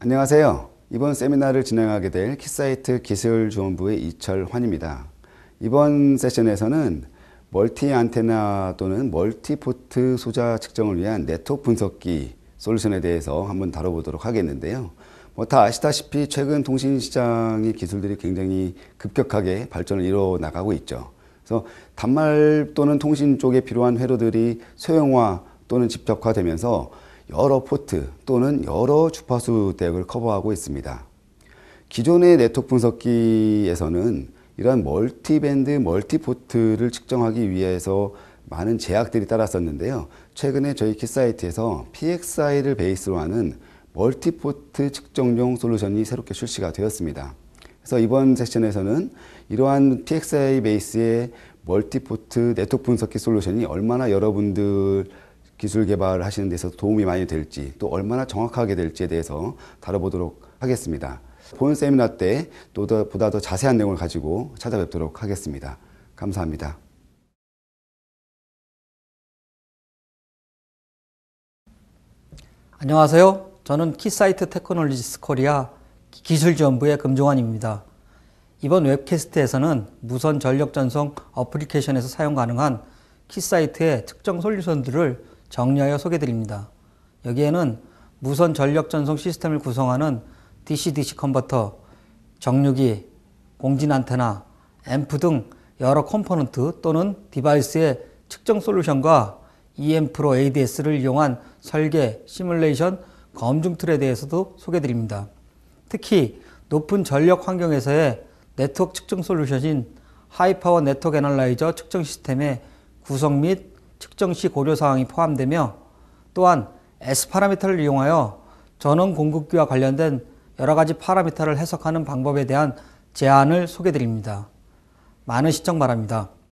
안녕하세요. 이번 세미나를 진행하게 될 키사이트 기술조원부의 이철환입니다. 이번 세션에서는 멀티 안테나 또는 멀티포트 소자 측정을 위한 네트워크 분석기 솔루션에 대해서 한번 다뤄보도록 하겠는데요. 뭐 다 아시다시피 최근 통신 시장의 기술들이 굉장히 급격하게 발전을 이뤄 나가고 있죠. 그래서 단말 또는 통신 쪽에 필요한 회로들이 소형화 또는 집적화되면서 여러 포트 또는 여러 주파수 덱을 커버하고 있습니다. 기존의 네트워크 분석기에서는 이러한 멀티밴드 멀티포트를 측정하기 위해서 많은 제약들이 따랐었는데요. 최근에 저희 키사이트에서 PXI를 베이스로 하는 멀티포트 측정용 솔루션이 새롭게 출시가 되었습니다. 그래서 이번 세션에서는 이러한 PXI 베이스의 멀티포트 네트워크 분석기 솔루션이 얼마나 여러분들 기술 개발을 하시는 데서 도움이 많이 될지 또 얼마나 정확하게 될지에 대해서 다뤄보도록 하겠습니다. 본 세미나 때또 보다 더 자세한 내용을 가지고 찾아뵙도록 하겠습니다. 감사합니다. 안녕하세요. 저는 키사이트 테크놀리지스 코리아 기술지원부의 금종환입니다. 이번 웹캐스트에서는 무선 전력 전송 어플리케이션에서 사용 가능한 키사이트의 특정 솔루션들을 정리하여 소개드립니다. 여기에는 무선 전력 전송 시스템을 구성하는 DC-DC 컨버터, 정류기, 공진 안테나, 앰프 등 여러 컴포넌트 또는 디바이스의 측정 솔루션과 EM 프로 ADS를 이용한 설계, 시뮬레이션, 검증 툴에 대해서도 소개드립니다. 특히 높은 전력 환경에서의 네트워크 측정 솔루션인 하이파워 네트워크 애널라이저 측정 시스템의 구성 및 측정 시 고려 사항이 포함되며 또한 S 파라미터를 이용하여 전원 공급기와 관련된 여러 가지 파라미터를 해석하는 방법에 대한 제안을 소개드립니다. 많은 시청 바랍니다.